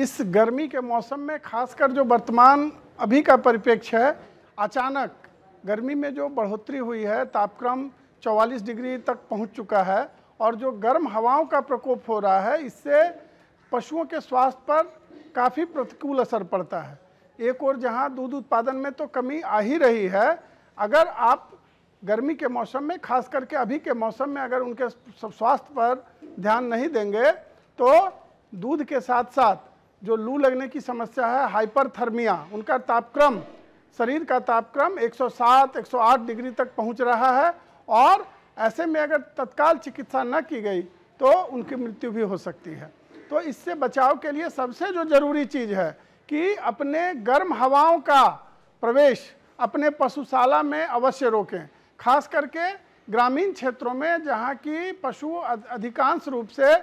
इस गर्मी के मौसम में खासकर जो वर्तमान अभी का परिप्रेक्ष्य है अचानक गर्मी में जो बढ़ोतरी हुई है तापक्रम 44 डिग्री तक पहुंच चुका है और जो गर्म हवाओं का प्रकोप हो रहा है इससे पशुओं के स्वास्थ्य पर काफ़ी प्रतिकूल असर पड़ता है एक और जहां दूध उत्पादन में तो कमी आ ही रही है अगर आप गर्मी के मौसम में खास करके अभी के मौसम में अगर उनके स्वास्थ्य पर ध्यान नहीं देंगे तो दूध के साथ साथ जो लू लगने की समस्या है हाइपरथर्मिया उनका तापक्रम शरीर का तापक्रम 107 108 डिग्री तक पहुंच रहा है और ऐसे में अगर तत्काल चिकित्सा न की गई तो उनकी मृत्यु भी हो सकती है तो इससे बचाव के लिए सबसे जो ज़रूरी चीज़ है कि अपने गर्म हवाओं का प्रवेश अपने पशुशाला में अवश्य रोकें खास करके ग्रामीण क्षेत्रों में जहाँ की पशु अधिकांश रूप से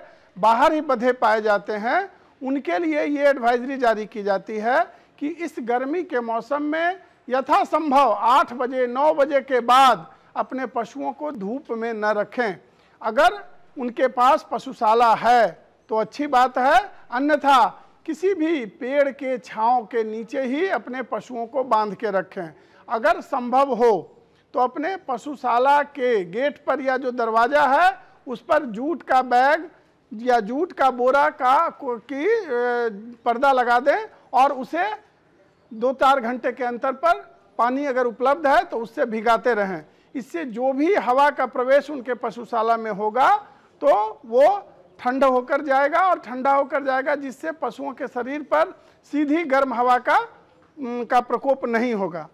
बाहर ही बधे पाए जाते हैं उनके लिए ये एडवाइजरी जारी की जाती है कि इस गर्मी के मौसम में यथासंभव आठ बजे नौ बजे के बाद अपने पशुओं को धूप में न रखें अगर उनके पास पशुशाला है तो अच्छी बात है अन्यथा किसी भी पेड़ के छाँव के नीचे ही अपने पशुओं को बांध के रखें अगर संभव हो तो अपने पशुशाला के गेट पर या जो दरवाज़ा है उस पर जूट का बैग या जूट का बोरा का की पर्दा लगा दें और उसे दो चार घंटे के अंतर पर पानी अगर उपलब्ध है तो उससे भिगाते रहें इससे जो भी हवा का प्रवेश उनके पशुशाला में होगा तो वो ठंडा होकर जाएगा और ठंडा होकर जाएगा जिससे पशुओं के शरीर पर सीधी गर्म हवा का का प्रकोप नहीं होगा